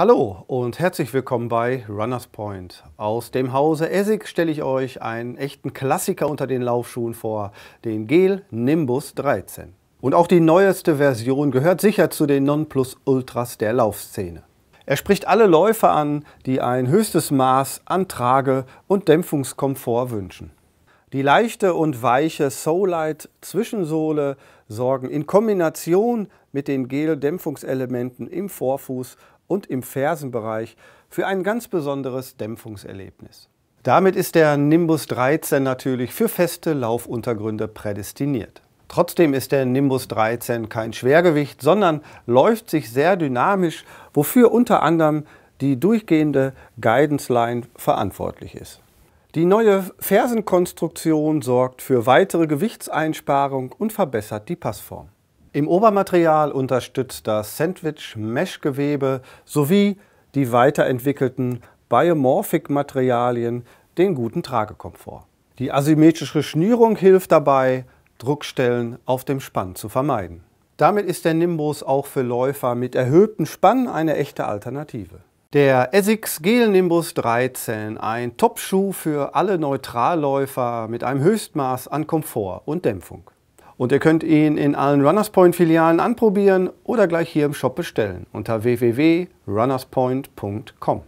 Hallo und herzlich willkommen bei Runners Point. Aus dem Hause Essig stelle ich euch einen echten Klassiker unter den Laufschuhen vor, den Gel Nimbus 13. Und auch die neueste Version gehört sicher zu den Nonplusultras der Laufszene. Er spricht alle Läufer an, die ein höchstes Maß an Trage- und Dämpfungskomfort wünschen. Die leichte und weiche Soulite Zwischensohle sorgen in Kombination mit den Gel-Dämpfungselementen im Vorfuß und im Fersenbereich für ein ganz besonderes Dämpfungserlebnis. Damit ist der Nimbus 13 natürlich für feste Laufuntergründe prädestiniert. Trotzdem ist der Nimbus 13 kein Schwergewicht, sondern läuft sich sehr dynamisch, wofür unter anderem die durchgehende Guidance Line verantwortlich ist. Die neue Fersenkonstruktion sorgt für weitere Gewichtseinsparung und verbessert die Passform. Im Obermaterial unterstützt das Sandwich-Mesh-Gewebe sowie die weiterentwickelten Biomorphic-Materialien den guten Tragekomfort. Die asymmetrische Schnürung hilft dabei, Druckstellen auf dem Spann zu vermeiden. Damit ist der Nimbus auch für Läufer mit erhöhtem Spann eine echte Alternative. Der Essex Gel Nimbus 13, ein Top-Schuh für alle Neutralläufer mit einem Höchstmaß an Komfort und Dämpfung. Und ihr könnt ihn in allen Runners Point Filialen anprobieren oder gleich hier im Shop bestellen unter www.runnerspoint.com.